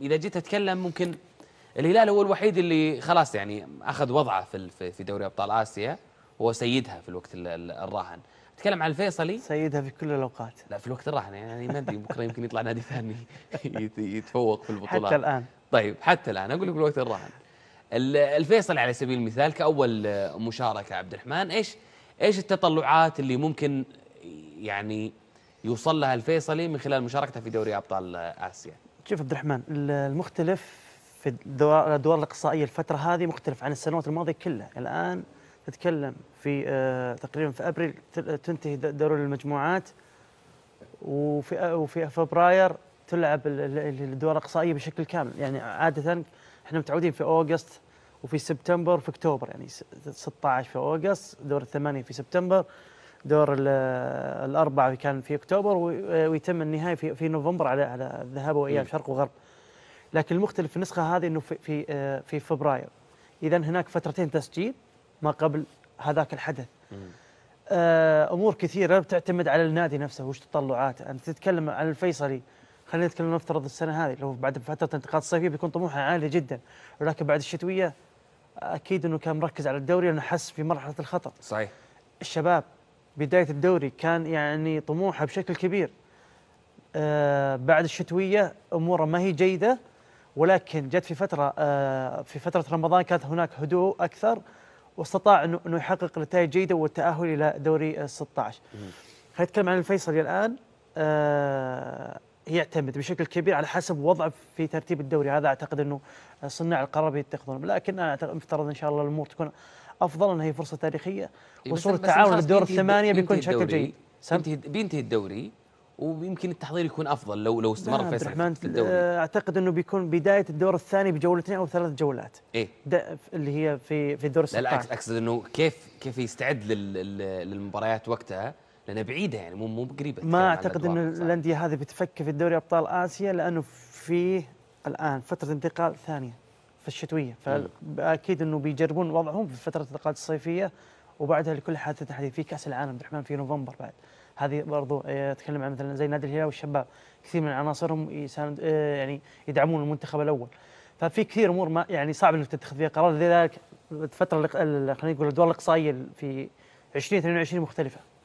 اذا جيت اتكلم ممكن الهلال هو الوحيد اللي خلاص يعني اخذ وضعه في في دوري ابطال اسيا هو سيدها في الوقت الراهن اتكلم عن الفيصلي سيدها في كل الاوقات لا في الوقت الراهن يعني, يعني ما ادري بكره يمكن يطلع نادي ثاني يتفوق في البطولات حتى الان طيب حتى الان اقول لك الوقت الراهن الفيصلي على سبيل المثال كاول مشاركه عبد الرحمن ايش ايش التطلعات اللي ممكن يعني يوصل لها الفيصلي من خلال مشاركته في دوري ابطال اسيا؟ شوف عبد الرحمن المختلف في الدوار, الادوار الاقصائيه الفتره هذه مختلف عن السنوات الماضيه كلها الان تتكلم في آه، تقريبا في ابريل تنتهي دور المجموعات وفي آه، وفي فبراير تلعب الدور الاقصائيه بشكل كامل يعني عاده احنا متعودين في اوغست وفي سبتمبر وفي اكتوبر يعني 16 في اوغست دور الثمانيه في سبتمبر دور الاربعه كان في اكتوبر ويتم النهايه في في نوفمبر على على الذهاب واياب شرق وغرب لكن المختلف في النسخه هذه انه في في, آه، في فبراير اذا هناك فترتين تسجيل ما قبل هذاك الحدث آه، امور كثيره بتعتمد على النادي نفسه وش تطلعاته انت تتكلم عن الفيصلي خلينا نتكلم نفترض السنه هذه لو بعد فتره انتقاد الصيفيه بيكون طموحه عالي جدا ولكن بعد الشتويه اكيد انه كان مركز على الدوري لانه حس في مرحله الخطر صحيح الشباب بدايه الدوري كان يعني طموحه بشكل كبير آه بعد الشتويه اموره ما هي جيده ولكن جت في فتره آه في فتره رمضان كانت هناك هدوء اكثر واستطاع انه يحقق نتائج جيده والتاهل الى دوري ال 16 خلينا نتكلم عن الفيصلي الان آه يعتمد بشكل كبير على حسب وضعه في ترتيب الدوري هذا اعتقد انه صناع القرار بيتخذون لكن انا مفترض ان شاء الله الامور تكون افضل انها هي فرصه تاريخيه إيه، وصول التعاون الدور الثمانيه بيكون بشكل جيد بينتهي بينتهي الدوري ويمكن التحضير يكون افضل لو لو استمر نعم، فيصل الرحمن في الدوري آه، اعتقد انه بيكون بدايه الدور الثاني بجولتين او ثلاث جولات ايه اللي هي في في الدور لا العكس اقصد انه كيف كيف يستعد للمباريات وقتها لانها بعيده يعني مو مو قريبه ما اعتقد ان الانديه هذه بتفكر في الدوري ابطال اسيا لانه فيه الان فتره انتقال ثانيه في الشتويه فاكيد انه بيجربون وضعهم في فتره الانتقالات الصيفيه وبعدها لكل حادثه تحديد في كاس العالم عبد الرحمن في نوفمبر بعد هذه برضو آه، اتكلم عن مثلا زي نادي الهلال والشباب كثير من عناصرهم يساند آه، يعني يدعمون المنتخب الاول ففي كثير امور ما يعني صعب انك تتخذ فيها قرار لذلك الفتره خلينا نقول الدور الاقصائيه في 2022 مختلفه